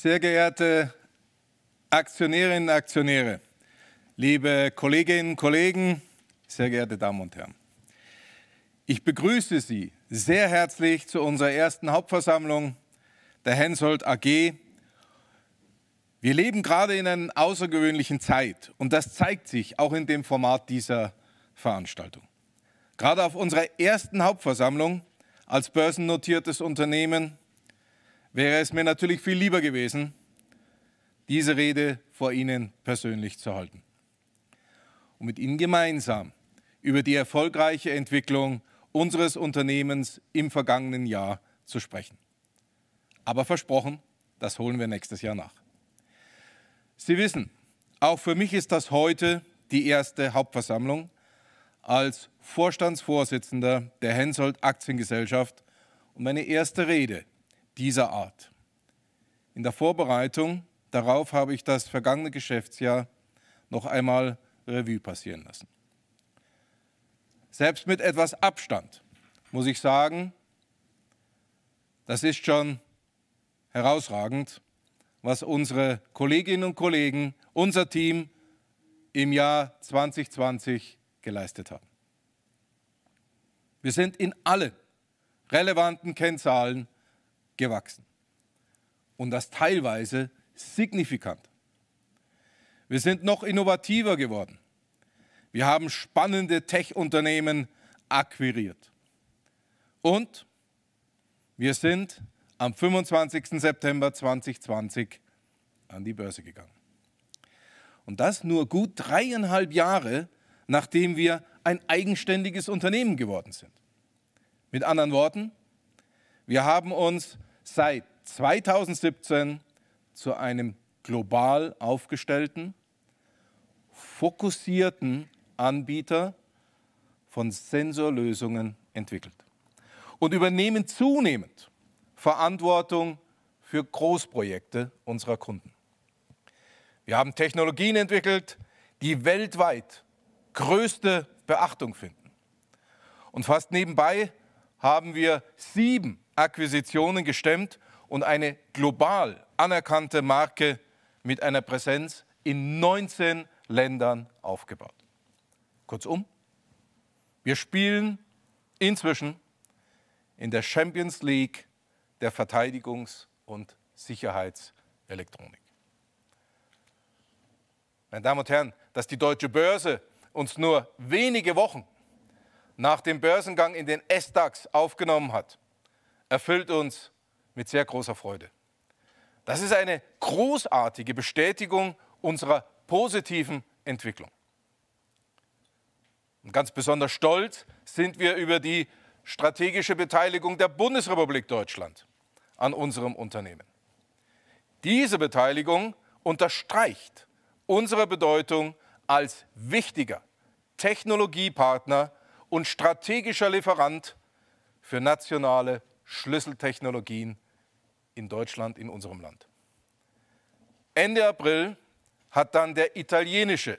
Sehr geehrte Aktionärinnen, und Aktionäre, liebe Kolleginnen, und Kollegen, sehr geehrte Damen und Herren. Ich begrüße Sie sehr herzlich zu unserer ersten Hauptversammlung der Hensoldt AG. Wir leben gerade in einer außergewöhnlichen Zeit und das zeigt sich auch in dem Format dieser Veranstaltung. Gerade auf unserer ersten Hauptversammlung als börsennotiertes Unternehmen wäre es mir natürlich viel lieber gewesen, diese Rede vor Ihnen persönlich zu halten und mit Ihnen gemeinsam über die erfolgreiche Entwicklung unseres Unternehmens im vergangenen Jahr zu sprechen. Aber versprochen, das holen wir nächstes Jahr nach. Sie wissen, auch für mich ist das heute die erste Hauptversammlung als Vorstandsvorsitzender der Hensoldt Aktiengesellschaft und meine erste Rede dieser Art. In der Vorbereitung darauf habe ich das vergangene Geschäftsjahr noch einmal Revue passieren lassen. Selbst mit etwas Abstand muss ich sagen, das ist schon herausragend, was unsere Kolleginnen und Kollegen, unser Team im Jahr 2020 geleistet haben. Wir sind in allen relevanten Kennzahlen gewachsen. Und das teilweise signifikant. Wir sind noch innovativer geworden. Wir haben spannende Tech-Unternehmen akquiriert. Und wir sind am 25. September 2020 an die Börse gegangen. Und das nur gut dreieinhalb Jahre, nachdem wir ein eigenständiges Unternehmen geworden sind. Mit anderen Worten, wir haben uns seit 2017 zu einem global aufgestellten, fokussierten Anbieter von Sensorlösungen entwickelt und übernehmen zunehmend Verantwortung für Großprojekte unserer Kunden. Wir haben Technologien entwickelt, die weltweit größte Beachtung finden. Und fast nebenbei haben wir sieben Akquisitionen gestemmt und eine global anerkannte Marke mit einer Präsenz in 19 Ländern aufgebaut. Kurzum, wir spielen inzwischen in der Champions League der Verteidigungs- und Sicherheitselektronik. Meine Damen und Herren, dass die deutsche Börse uns nur wenige Wochen nach dem Börsengang in den S-DAX aufgenommen hat, erfüllt uns mit sehr großer Freude. Das ist eine großartige Bestätigung unserer positiven Entwicklung. Und ganz besonders stolz sind wir über die strategische Beteiligung der Bundesrepublik Deutschland an unserem Unternehmen. Diese Beteiligung unterstreicht unsere Bedeutung als wichtiger Technologiepartner und strategischer Lieferant für nationale Schlüsseltechnologien in Deutschland, in unserem Land. Ende April hat dann der italienische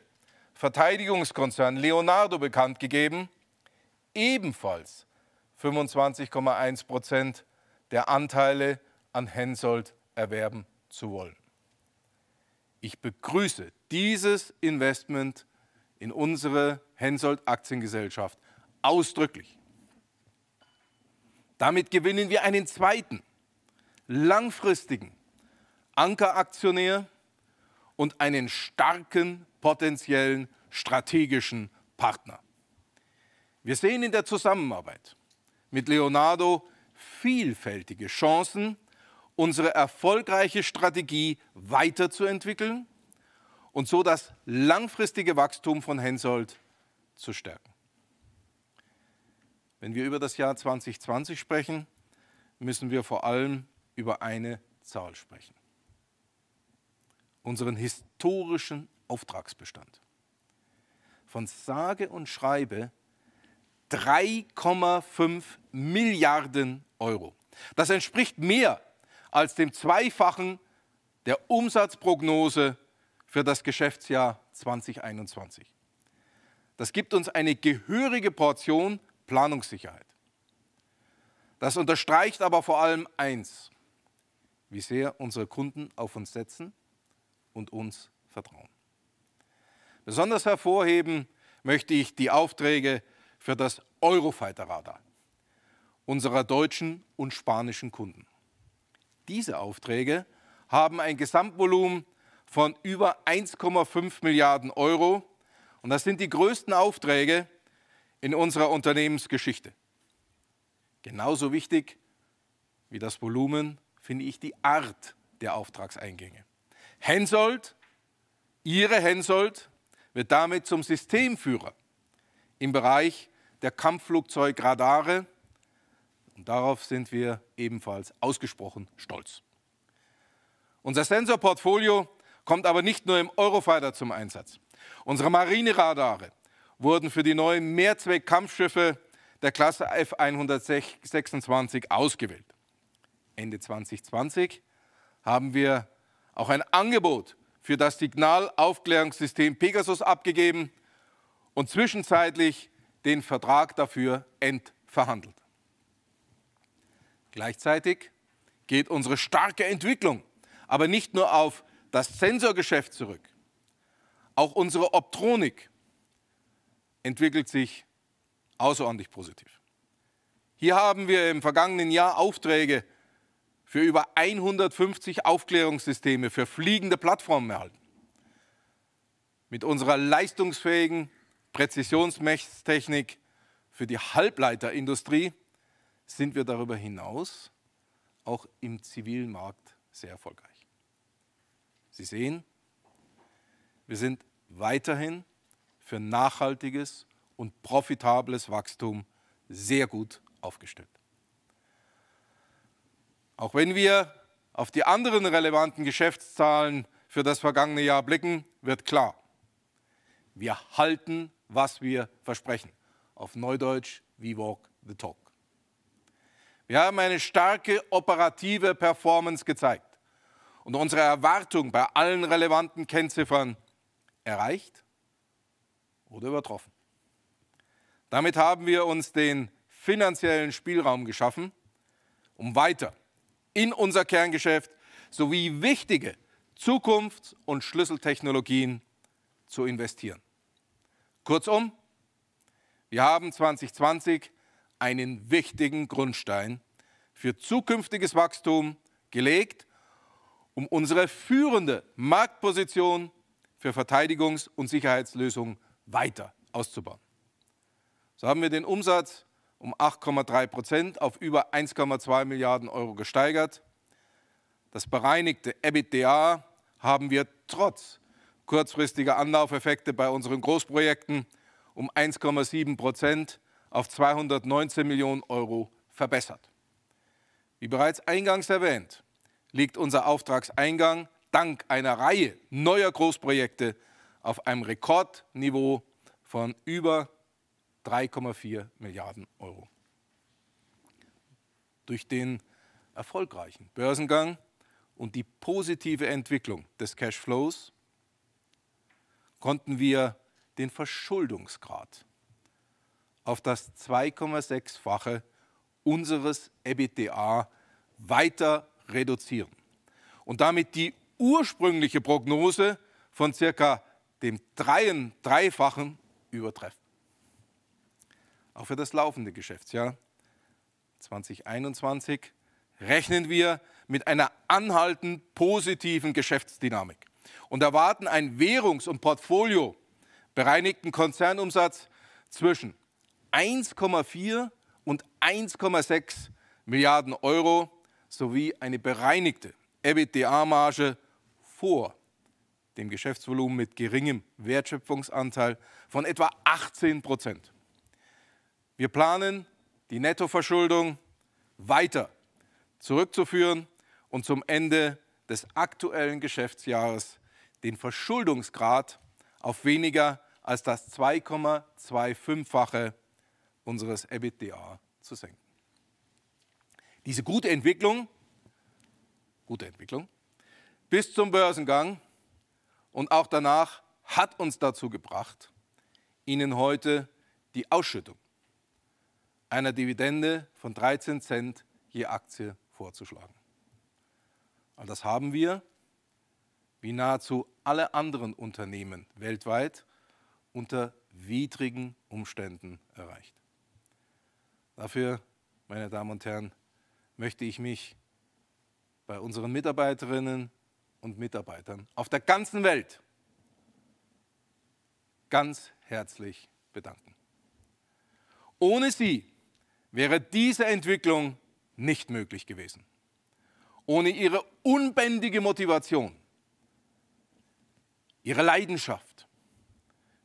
Verteidigungskonzern Leonardo bekannt gegeben, ebenfalls 25,1 Prozent der Anteile an Hensoldt erwerben zu wollen. Ich begrüße dieses Investment in unsere Hensoldt Aktiengesellschaft ausdrücklich. Damit gewinnen wir einen zweiten, langfristigen Ankeraktionär und einen starken potenziellen strategischen Partner. Wir sehen in der Zusammenarbeit mit Leonardo vielfältige Chancen, unsere erfolgreiche Strategie weiterzuentwickeln und so das langfristige Wachstum von Hensoldt zu stärken. Wenn wir über das Jahr 2020 sprechen, müssen wir vor allem über eine Zahl sprechen. Unseren historischen Auftragsbestand. Von sage und schreibe 3,5 Milliarden Euro. Das entspricht mehr als dem Zweifachen der Umsatzprognose für das Geschäftsjahr 2021. Das gibt uns eine gehörige Portion Planungssicherheit. Das unterstreicht aber vor allem eins, wie sehr unsere Kunden auf uns setzen und uns vertrauen. Besonders hervorheben möchte ich die Aufträge für das Eurofighter-Radar unserer deutschen und spanischen Kunden. Diese Aufträge haben ein Gesamtvolumen von über 1,5 Milliarden Euro und das sind die größten Aufträge, in unserer Unternehmensgeschichte. Genauso wichtig wie das Volumen finde ich die Art der Auftragseingänge. Hensoldt, Ihre Hensoldt, wird damit zum Systemführer im Bereich der Kampfflugzeugradare. Und darauf sind wir ebenfalls ausgesprochen stolz. Unser Sensorportfolio kommt aber nicht nur im Eurofighter zum Einsatz. Unsere Marineradare, wurden für die neuen Mehrzweck-Kampfschiffe der Klasse F-126 ausgewählt. Ende 2020 haben wir auch ein Angebot für das Signalaufklärungssystem Pegasus abgegeben und zwischenzeitlich den Vertrag dafür entverhandelt. Gleichzeitig geht unsere starke Entwicklung aber nicht nur auf das Sensorgeschäft zurück. Auch unsere Optronik entwickelt sich außerordentlich positiv. Hier haben wir im vergangenen Jahr Aufträge für über 150 Aufklärungssysteme für fliegende Plattformen erhalten. Mit unserer leistungsfähigen Präzisionsmesstechnik für die Halbleiterindustrie sind wir darüber hinaus auch im zivilen Markt sehr erfolgreich. Sie sehen, wir sind weiterhin für nachhaltiges und profitables Wachstum sehr gut aufgestellt. Auch wenn wir auf die anderen relevanten Geschäftszahlen für das vergangene Jahr blicken, wird klar, wir halten, was wir versprechen. Auf Neudeutsch, we walk the talk. Wir haben eine starke operative Performance gezeigt und unsere Erwartung bei allen relevanten Kennziffern erreicht oder übertroffen. Damit haben wir uns den finanziellen Spielraum geschaffen, um weiter in unser Kerngeschäft sowie wichtige Zukunfts- und Schlüsseltechnologien zu investieren. Kurzum, wir haben 2020 einen wichtigen Grundstein für zukünftiges Wachstum gelegt, um unsere führende Marktposition für Verteidigungs- und Sicherheitslösungen weiter auszubauen. So haben wir den Umsatz um 8,3 Prozent auf über 1,2 Milliarden Euro gesteigert. Das bereinigte EBITDA haben wir trotz kurzfristiger Anlaufeffekte bei unseren Großprojekten um 1,7 Prozent auf 219 Millionen Euro verbessert. Wie bereits eingangs erwähnt, liegt unser Auftragseingang dank einer Reihe neuer Großprojekte auf einem Rekordniveau von über 3,4 Milliarden Euro. Durch den erfolgreichen Börsengang und die positive Entwicklung des Cashflows konnten wir den Verschuldungsgrad auf das 2,6-fache unseres EBITDA weiter reduzieren und damit die ursprüngliche Prognose von circa dem Dreien, Dreifachen übertreffen. Auch für das laufende Geschäftsjahr 2021 rechnen wir mit einer anhaltend positiven Geschäftsdynamik und erwarten einen Währungs- und Portfolio bereinigten Konzernumsatz zwischen 1,4 und 1,6 Milliarden Euro sowie eine bereinigte EBITDA-Marge vor dem Geschäftsvolumen mit geringem Wertschöpfungsanteil von etwa 18 Prozent. Wir planen, die Nettoverschuldung weiter zurückzuführen und zum Ende des aktuellen Geschäftsjahres den Verschuldungsgrad auf weniger als das 2,25-fache unseres EBITDA zu senken. Diese gute Entwicklung, gute Entwicklung bis zum Börsengang und auch danach hat uns dazu gebracht, Ihnen heute die Ausschüttung einer Dividende von 13 Cent je Aktie vorzuschlagen. All das haben wir, wie nahezu alle anderen Unternehmen weltweit, unter widrigen Umständen erreicht. Dafür, meine Damen und Herren, möchte ich mich bei unseren Mitarbeiterinnen und Mitarbeitern auf der ganzen Welt ganz herzlich bedanken. Ohne sie wäre diese Entwicklung nicht möglich gewesen. Ohne ihre unbändige Motivation, ihre Leidenschaft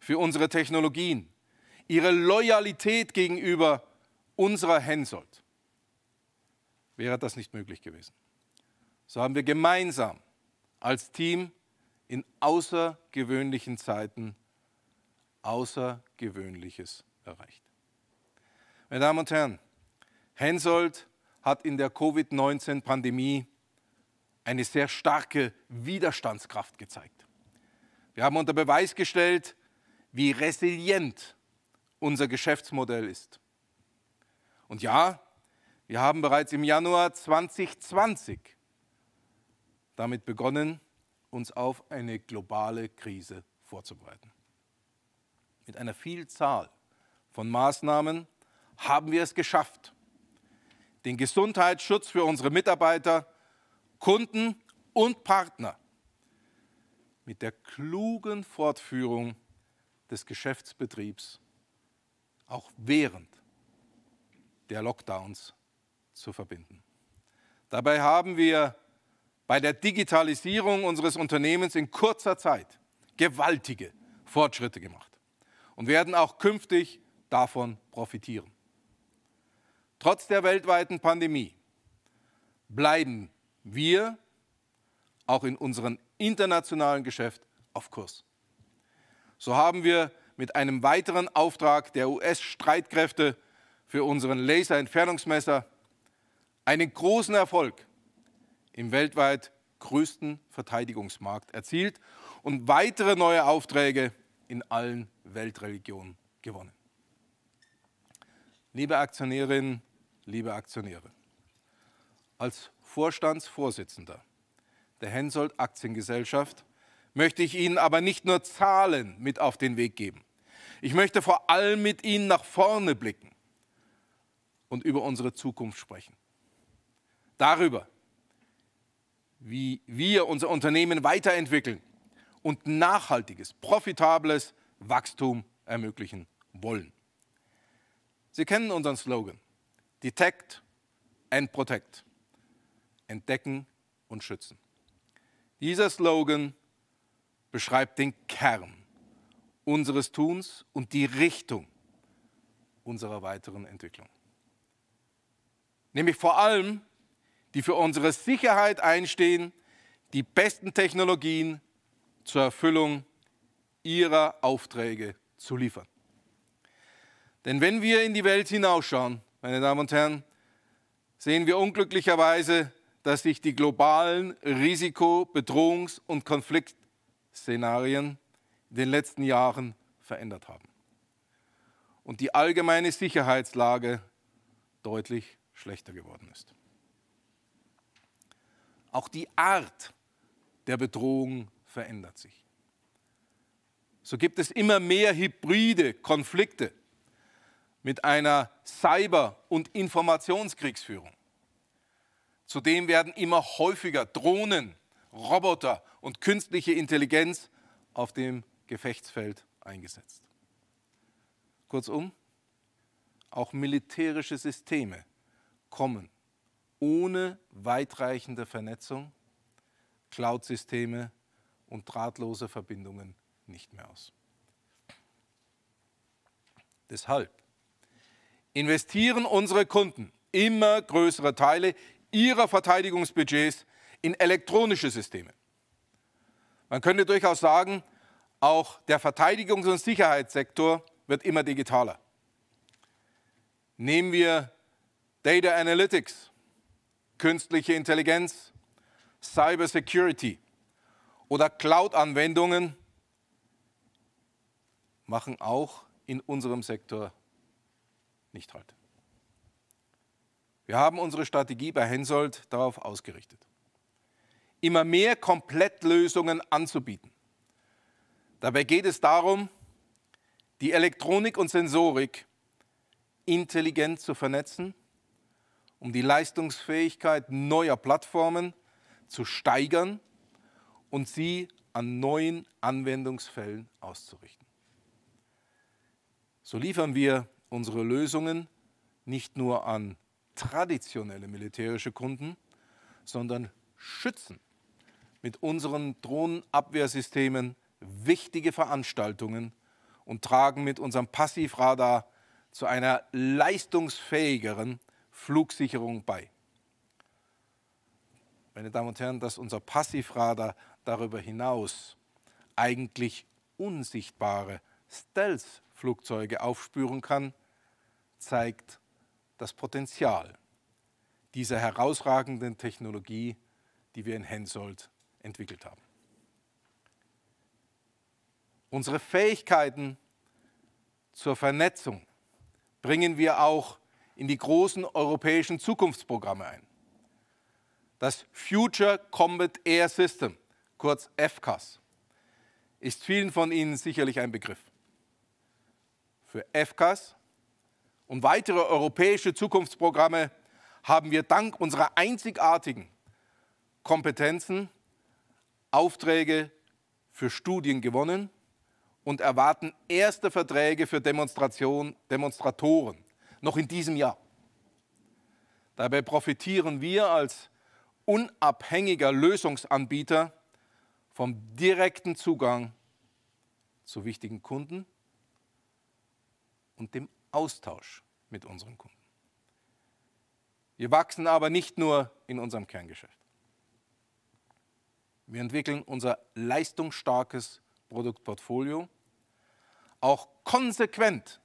für unsere Technologien, ihre Loyalität gegenüber unserer Hensold, wäre das nicht möglich gewesen. So haben wir gemeinsam als Team in außergewöhnlichen Zeiten Außergewöhnliches erreicht. Meine Damen und Herren, Hensoldt hat in der Covid-19-Pandemie eine sehr starke Widerstandskraft gezeigt. Wir haben unter Beweis gestellt, wie resilient unser Geschäftsmodell ist. Und ja, wir haben bereits im Januar 2020 damit begonnen, uns auf eine globale Krise vorzubereiten. Mit einer Vielzahl von Maßnahmen haben wir es geschafft, den Gesundheitsschutz für unsere Mitarbeiter, Kunden und Partner mit der klugen Fortführung des Geschäftsbetriebs auch während der Lockdowns zu verbinden. Dabei haben wir bei der Digitalisierung unseres Unternehmens in kurzer Zeit gewaltige Fortschritte gemacht und werden auch künftig davon profitieren. Trotz der weltweiten Pandemie bleiben wir auch in unserem internationalen Geschäft auf Kurs. So haben wir mit einem weiteren Auftrag der US-Streitkräfte für unseren Laser-Entfernungsmesser einen großen Erfolg im weltweit größten Verteidigungsmarkt erzielt und weitere neue Aufträge in allen Weltreligionen gewonnen. Liebe Aktionärinnen, liebe Aktionäre, als Vorstandsvorsitzender der Hensoldt Aktiengesellschaft möchte ich Ihnen aber nicht nur Zahlen mit auf den Weg geben. Ich möchte vor allem mit Ihnen nach vorne blicken und über unsere Zukunft sprechen. Darüber, wie wir unser Unternehmen weiterentwickeln und nachhaltiges, profitables Wachstum ermöglichen wollen. Sie kennen unseren Slogan, Detect and Protect, entdecken und schützen. Dieser Slogan beschreibt den Kern unseres Tuns und die Richtung unserer weiteren Entwicklung. Nämlich vor allem die für unsere Sicherheit einstehen, die besten Technologien zur Erfüllung ihrer Aufträge zu liefern. Denn wenn wir in die Welt hinausschauen, meine Damen und Herren, sehen wir unglücklicherweise, dass sich die globalen Risiko-, Bedrohungs- und Konfliktszenarien in den letzten Jahren verändert haben und die allgemeine Sicherheitslage deutlich schlechter geworden ist. Auch die Art der Bedrohung verändert sich. So gibt es immer mehr hybride Konflikte mit einer Cyber- und Informationskriegsführung. Zudem werden immer häufiger Drohnen, Roboter und künstliche Intelligenz auf dem Gefechtsfeld eingesetzt. Kurzum, auch militärische Systeme kommen ohne weitreichende Vernetzung Cloud-Systeme und drahtlose Verbindungen nicht mehr aus. Deshalb investieren unsere Kunden immer größere Teile ihrer Verteidigungsbudgets in elektronische Systeme. Man könnte durchaus sagen, auch der Verteidigungs- und Sicherheitssektor wird immer digitaler. Nehmen wir Data Analytics, künstliche Intelligenz, Cybersecurity oder Cloud-Anwendungen machen auch in unserem Sektor nicht halt. Wir haben unsere Strategie bei Hensoldt darauf ausgerichtet, immer mehr Komplettlösungen anzubieten. Dabei geht es darum, die Elektronik und Sensorik intelligent zu vernetzen um die Leistungsfähigkeit neuer Plattformen zu steigern und sie an neuen Anwendungsfällen auszurichten. So liefern wir unsere Lösungen nicht nur an traditionelle militärische Kunden, sondern schützen mit unseren Drohnenabwehrsystemen wichtige Veranstaltungen und tragen mit unserem Passivradar zu einer leistungsfähigeren Flugsicherung bei. Meine Damen und Herren, dass unser Passivradar darüber hinaus eigentlich unsichtbare Stealth-Flugzeuge aufspüren kann, zeigt das Potenzial dieser herausragenden Technologie, die wir in Hensoldt entwickelt haben. Unsere Fähigkeiten zur Vernetzung bringen wir auch in die großen europäischen Zukunftsprogramme ein. Das Future Combat Air System, kurz FCAS, ist vielen von Ihnen sicherlich ein Begriff. Für FCAS und weitere europäische Zukunftsprogramme haben wir dank unserer einzigartigen Kompetenzen Aufträge für Studien gewonnen und erwarten erste Verträge für Demonstration, Demonstratoren noch in diesem Jahr. Dabei profitieren wir als unabhängiger Lösungsanbieter vom direkten Zugang zu wichtigen Kunden und dem Austausch mit unseren Kunden. Wir wachsen aber nicht nur in unserem Kerngeschäft. Wir entwickeln unser leistungsstarkes Produktportfolio auch konsequent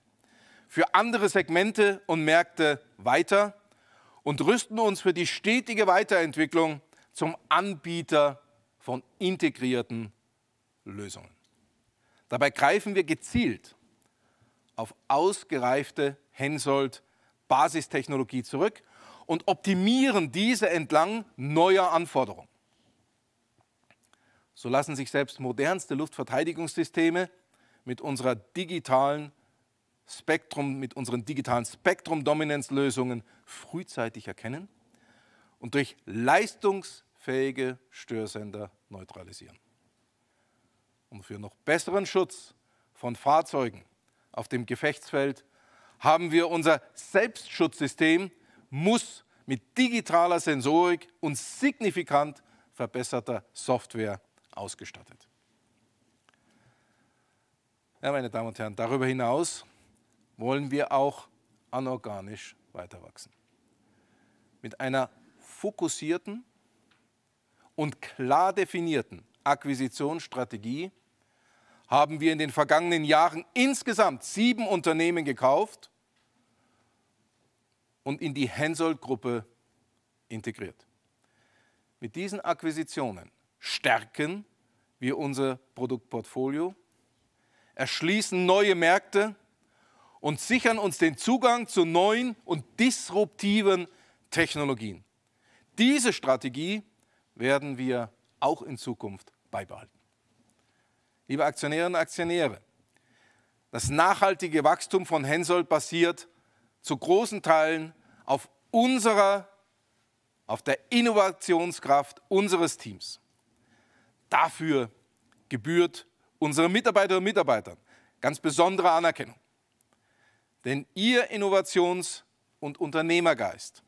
für andere Segmente und Märkte weiter und rüsten uns für die stetige Weiterentwicklung zum Anbieter von integrierten Lösungen. Dabei greifen wir gezielt auf ausgereifte Hensoldt Basistechnologie zurück und optimieren diese entlang neuer Anforderungen. So lassen sich selbst modernste Luftverteidigungssysteme mit unserer digitalen Spektrum, mit unseren digitalen spektrum dominanz lösungen frühzeitig erkennen und durch leistungsfähige Störsender neutralisieren. Und für noch besseren Schutz von Fahrzeugen auf dem Gefechtsfeld haben wir unser Selbstschutzsystem, muss mit digitaler Sensorik und signifikant verbesserter Software ausgestattet. Ja, meine Damen und Herren, darüber hinaus wollen wir auch anorganisch weiterwachsen. Mit einer fokussierten und klar definierten Akquisitionsstrategie haben wir in den vergangenen Jahren insgesamt sieben Unternehmen gekauft und in die Hensoldt-Gruppe integriert. Mit diesen Akquisitionen stärken wir unser Produktportfolio, erschließen neue Märkte, und sichern uns den Zugang zu neuen und disruptiven Technologien. Diese Strategie werden wir auch in Zukunft beibehalten. Liebe Aktionärinnen und Aktionäre, das nachhaltige Wachstum von Hensoldt basiert zu großen Teilen auf unserer, auf der Innovationskraft unseres Teams. Dafür gebührt unseren Mitarbeiterinnen und Mitarbeitern ganz besondere Anerkennung. Denn Ihr Innovations- und Unternehmergeist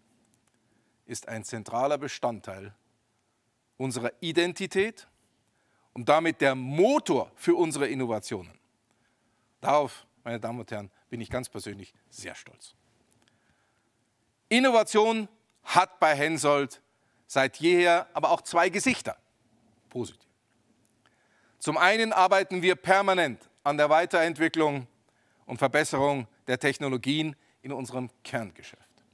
ist ein zentraler Bestandteil unserer Identität und damit der Motor für unsere Innovationen. Darauf, meine Damen und Herren, bin ich ganz persönlich sehr stolz. Innovation hat bei Hensoldt seit jeher aber auch zwei Gesichter. Positiv. Zum einen arbeiten wir permanent an der Weiterentwicklung und Verbesserung der Technologien in unserem Kerngeschäft.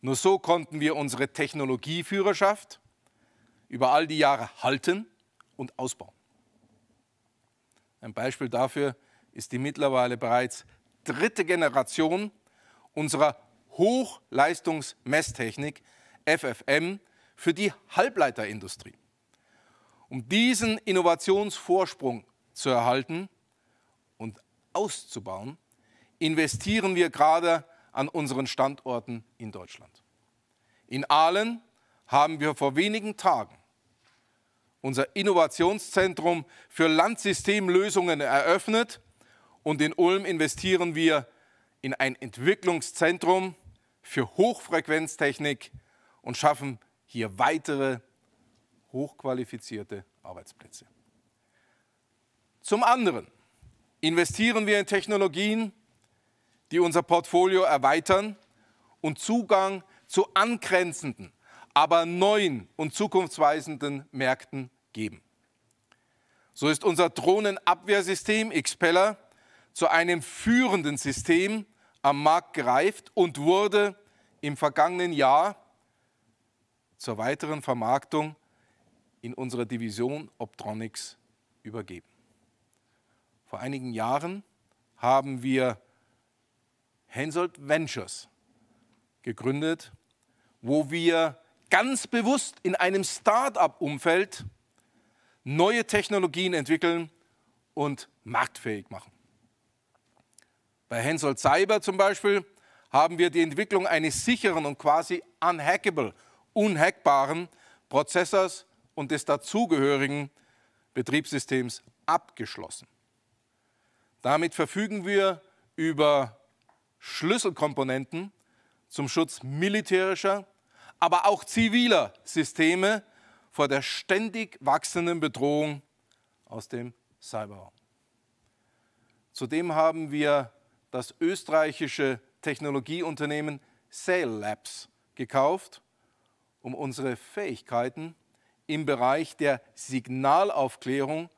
Nur so konnten wir unsere Technologieführerschaft über all die Jahre halten und ausbauen. Ein Beispiel dafür ist die mittlerweile bereits dritte Generation unserer Hochleistungsmesstechnik FFM für die Halbleiterindustrie. Um diesen Innovationsvorsprung zu erhalten und auszubauen, investieren wir gerade an unseren Standorten in Deutschland. In Aalen haben wir vor wenigen Tagen unser Innovationszentrum für Landsystemlösungen eröffnet und in Ulm investieren wir in ein Entwicklungszentrum für Hochfrequenztechnik und schaffen hier weitere hochqualifizierte Arbeitsplätze. Zum anderen investieren wir in Technologien, die unser Portfolio erweitern und Zugang zu angrenzenden, aber neuen und zukunftsweisenden Märkten geben. So ist unser Drohnenabwehrsystem Xpeller zu einem führenden System am Markt gereift und wurde im vergangenen Jahr zur weiteren Vermarktung in unsere Division Optronics übergeben. Vor einigen Jahren haben wir Hensold Ventures gegründet, wo wir ganz bewusst in einem Start-up-Umfeld neue Technologien entwickeln und marktfähig machen. Bei Hensold Cyber zum Beispiel haben wir die Entwicklung eines sicheren und quasi unhackable, unhackbaren Prozessors und des dazugehörigen Betriebssystems abgeschlossen. Damit verfügen wir über Schlüsselkomponenten zum Schutz militärischer, aber auch ziviler Systeme vor der ständig wachsenden Bedrohung aus dem Cyberraum. Zudem haben wir das österreichische Technologieunternehmen Sail Labs gekauft, um unsere Fähigkeiten im Bereich der Signalaufklärung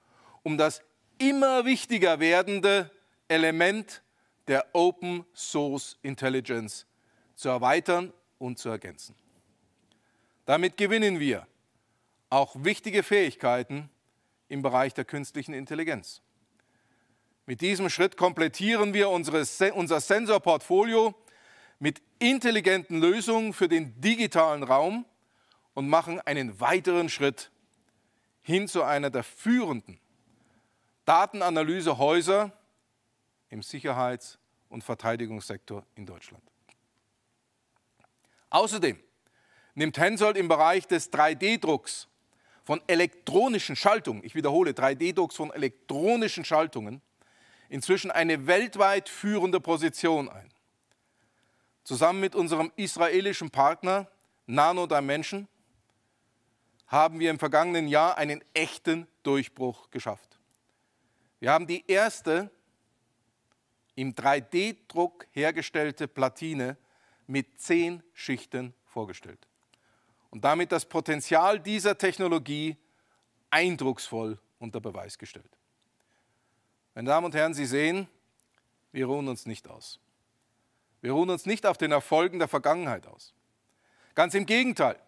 um das immer wichtiger werdende Element der Open Source Intelligence zu erweitern und zu ergänzen. Damit gewinnen wir auch wichtige Fähigkeiten im Bereich der künstlichen Intelligenz. Mit diesem Schritt komplettieren wir unsere, unser Sensorportfolio mit intelligenten Lösungen für den digitalen Raum und machen einen weiteren Schritt hin zu einer der führenden Datenanalysehäuser im Sicherheits- und Verteidigungssektor in Deutschland. Außerdem nimmt Hensoldt im Bereich des 3D-Drucks von elektronischen Schaltungen, ich wiederhole, 3D-Drucks von elektronischen Schaltungen, inzwischen eine weltweit führende Position ein. Zusammen mit unserem israelischen Partner Nano Dimension haben wir im vergangenen Jahr einen echten Durchbruch geschafft. Wir haben die erste im 3D-Druck hergestellte Platine mit zehn Schichten vorgestellt und damit das Potenzial dieser Technologie eindrucksvoll unter Beweis gestellt. Meine Damen und Herren, Sie sehen, wir ruhen uns nicht aus. Wir ruhen uns nicht auf den Erfolgen der Vergangenheit aus. Ganz im Gegenteil,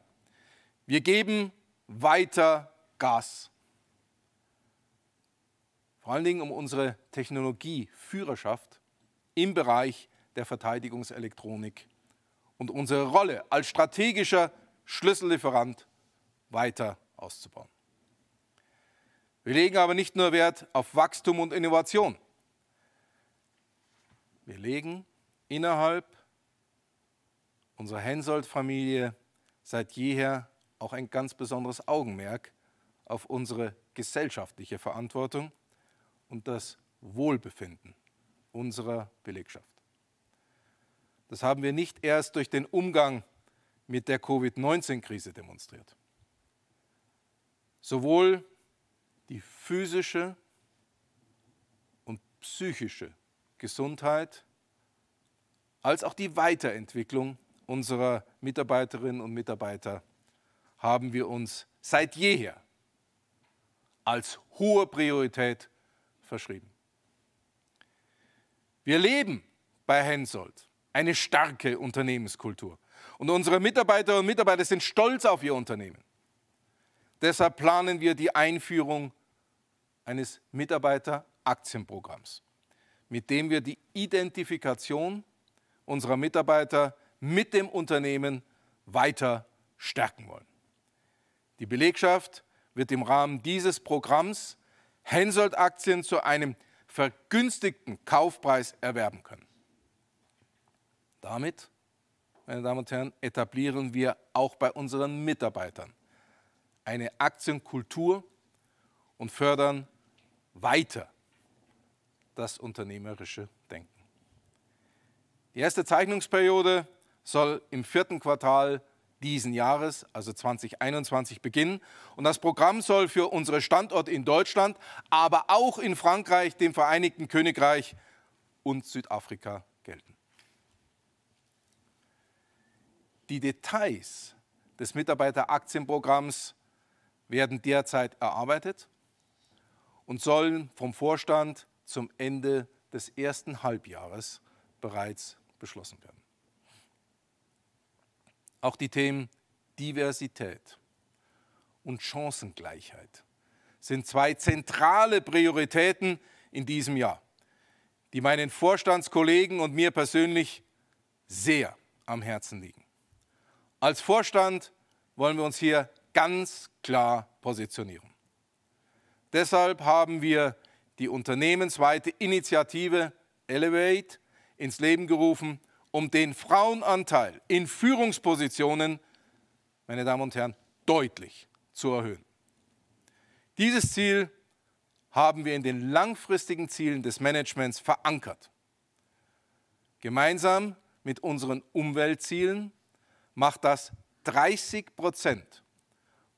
wir geben weiter Gas. Vor allen Dingen, um unsere Technologieführerschaft im Bereich der Verteidigungselektronik und unsere Rolle als strategischer Schlüssellieferant weiter auszubauen. Wir legen aber nicht nur Wert auf Wachstum und Innovation. Wir legen innerhalb unserer Hensoldt-Familie seit jeher auch ein ganz besonderes Augenmerk auf unsere gesellschaftliche Verantwortung und das Wohlbefinden unserer Belegschaft. Das haben wir nicht erst durch den Umgang mit der Covid-19-Krise demonstriert. Sowohl die physische und psychische Gesundheit als auch die Weiterentwicklung unserer Mitarbeiterinnen und Mitarbeiter haben wir uns seit jeher als hohe Priorität verschrieben. Wir leben bei Hensoldt eine starke Unternehmenskultur. Und unsere Mitarbeiterinnen und Mitarbeiter sind stolz auf ihr Unternehmen. Deshalb planen wir die Einführung eines Mitarbeiteraktienprogramms, mit dem wir die Identifikation unserer Mitarbeiter mit dem Unternehmen weiter stärken wollen. Die Belegschaft wird im Rahmen dieses Programms Hensoldt-Aktien zu einem vergünstigten Kaufpreis erwerben können. Damit, meine Damen und Herren, etablieren wir auch bei unseren Mitarbeitern eine Aktienkultur und fördern weiter das unternehmerische Denken. Die erste Zeichnungsperiode soll im vierten Quartal diesen Jahres, also 2021, beginnen. Und das Programm soll für unsere Standorte in Deutschland, aber auch in Frankreich, dem Vereinigten Königreich und Südafrika gelten. Die Details des Mitarbeiteraktienprogramms werden derzeit erarbeitet und sollen vom Vorstand zum Ende des ersten Halbjahres bereits beschlossen werden. Auch die Themen Diversität und Chancengleichheit sind zwei zentrale Prioritäten in diesem Jahr, die meinen Vorstandskollegen und mir persönlich sehr am Herzen liegen. Als Vorstand wollen wir uns hier ganz klar positionieren. Deshalb haben wir die unternehmensweite Initiative Elevate ins Leben gerufen um den Frauenanteil in Führungspositionen, meine Damen und Herren, deutlich zu erhöhen. Dieses Ziel haben wir in den langfristigen Zielen des Managements verankert. Gemeinsam mit unseren Umweltzielen macht das 30 Prozent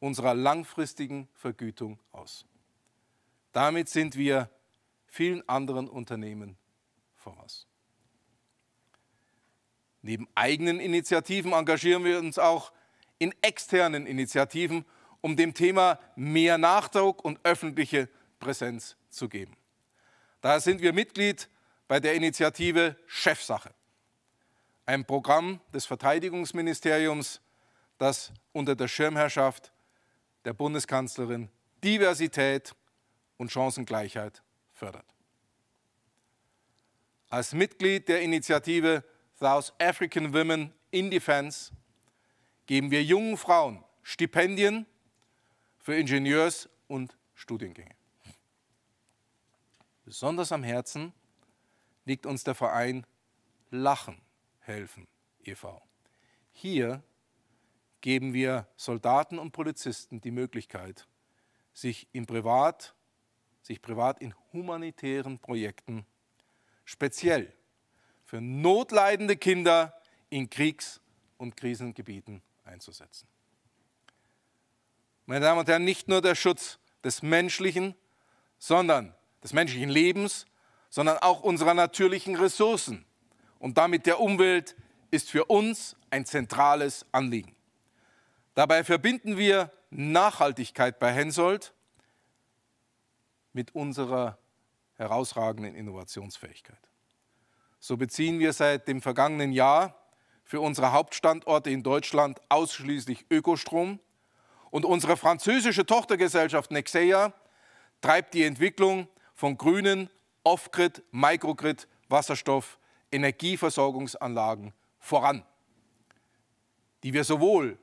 unserer langfristigen Vergütung aus. Damit sind wir vielen anderen Unternehmen voraus. Neben eigenen Initiativen engagieren wir uns auch in externen Initiativen, um dem Thema mehr Nachdruck und öffentliche Präsenz zu geben. Daher sind wir Mitglied bei der Initiative Chefsache, ein Programm des Verteidigungsministeriums, das unter der Schirmherrschaft der Bundeskanzlerin Diversität und Chancengleichheit fördert. Als Mitglied der Initiative South African Women in Defense geben wir jungen Frauen Stipendien für Ingenieurs- und Studiengänge. Besonders am Herzen liegt uns der Verein Lachen helfen e.V. Hier geben wir Soldaten und Polizisten die Möglichkeit, sich im Privat, sich privat in humanitären Projekten speziell für notleidende Kinder in Kriegs- und Krisengebieten einzusetzen. Meine Damen und Herren, nicht nur der Schutz des menschlichen, sondern des menschlichen Lebens, sondern auch unserer natürlichen Ressourcen und damit der Umwelt ist für uns ein zentrales Anliegen. Dabei verbinden wir Nachhaltigkeit bei Hensoldt mit unserer herausragenden Innovationsfähigkeit. So beziehen wir seit dem vergangenen Jahr für unsere Hauptstandorte in Deutschland ausschließlich Ökostrom und unsere französische Tochtergesellschaft Nexeia treibt die Entwicklung von grünen Off-Grid, Microgrid, Wasserstoff, Energieversorgungsanlagen voran, die wir sowohl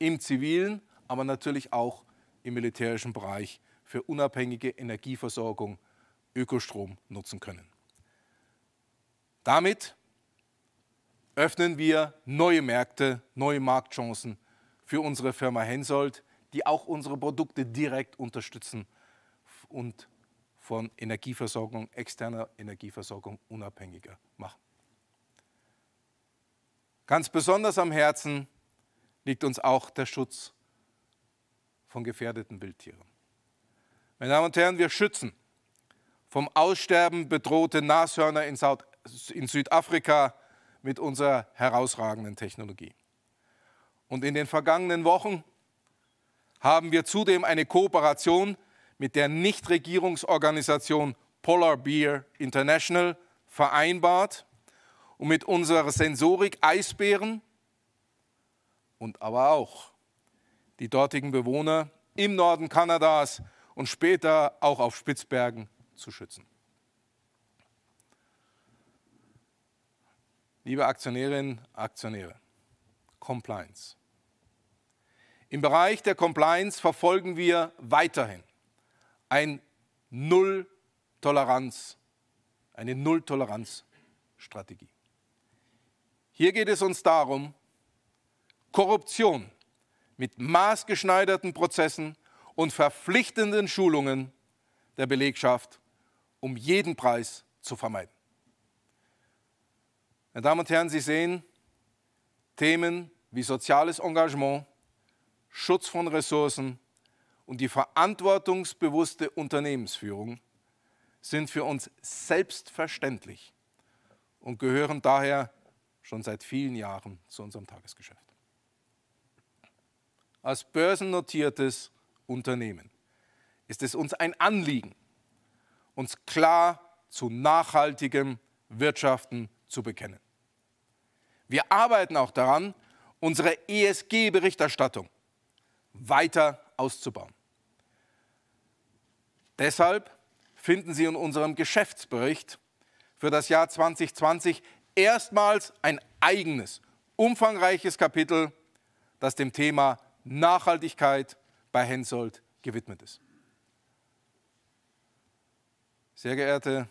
im zivilen, aber natürlich auch im militärischen Bereich für unabhängige Energieversorgung Ökostrom nutzen können. Damit öffnen wir neue Märkte, neue Marktchancen für unsere Firma Hensoldt, die auch unsere Produkte direkt unterstützen und von Energieversorgung, externer Energieversorgung unabhängiger machen. Ganz besonders am Herzen liegt uns auch der Schutz von gefährdeten Wildtieren. Meine Damen und Herren, wir schützen vom Aussterben bedrohte Nashörner in South in Südafrika mit unserer herausragenden Technologie. Und in den vergangenen Wochen haben wir zudem eine Kooperation mit der Nichtregierungsorganisation Polar Bear International vereinbart um mit unserer Sensorik Eisbären und aber auch die dortigen Bewohner im Norden Kanadas und später auch auf Spitzbergen zu schützen. Liebe Aktionärinnen, Aktionäre, Compliance. Im Bereich der Compliance verfolgen wir weiterhin ein Null-Toleranz, eine Null-Toleranz-Strategie. Hier geht es uns darum, Korruption mit maßgeschneiderten Prozessen und verpflichtenden Schulungen der Belegschaft um jeden Preis zu vermeiden. Meine Damen und Herren, Sie sehen Themen wie soziales Engagement, Schutz von Ressourcen und die verantwortungsbewusste Unternehmensführung sind für uns selbstverständlich und gehören daher schon seit vielen Jahren zu unserem Tagesgeschäft. Als börsennotiertes Unternehmen ist es uns ein Anliegen, uns klar zu nachhaltigem Wirtschaften zu bekennen. Wir arbeiten auch daran, unsere ESG-Berichterstattung weiter auszubauen. Deshalb finden Sie in unserem Geschäftsbericht für das Jahr 2020 erstmals ein eigenes, umfangreiches Kapitel, das dem Thema Nachhaltigkeit bei Hensoldt gewidmet ist. Sehr geehrte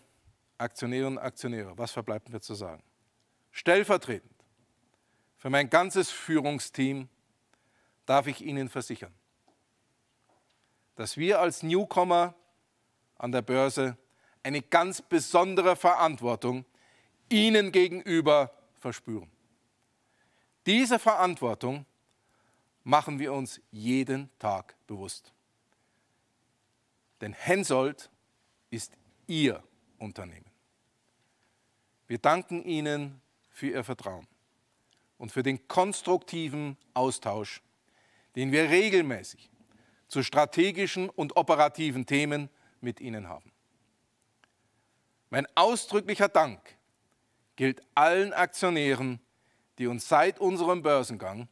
Aktionärinnen und Aktionäre, was verbleibt mir zu sagen? Stellvertretend für mein ganzes Führungsteam darf ich Ihnen versichern, dass wir als Newcomer an der Börse eine ganz besondere Verantwortung Ihnen gegenüber verspüren. Diese Verantwortung machen wir uns jeden Tag bewusst. Denn Hensoldt ist Ihr Unternehmen. Wir danken Ihnen für Ihr Vertrauen und für den konstruktiven Austausch, den wir regelmäßig zu strategischen und operativen Themen mit Ihnen haben. Mein ausdrücklicher Dank gilt allen Aktionären, die uns seit unserem Börsengang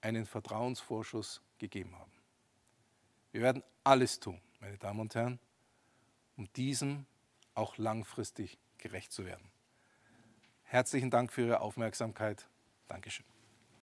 einen Vertrauensvorschuss gegeben haben. Wir werden alles tun, meine Damen und Herren, um diesem auch langfristig gerecht zu werden. Herzlichen Dank für Ihre Aufmerksamkeit. Dankeschön.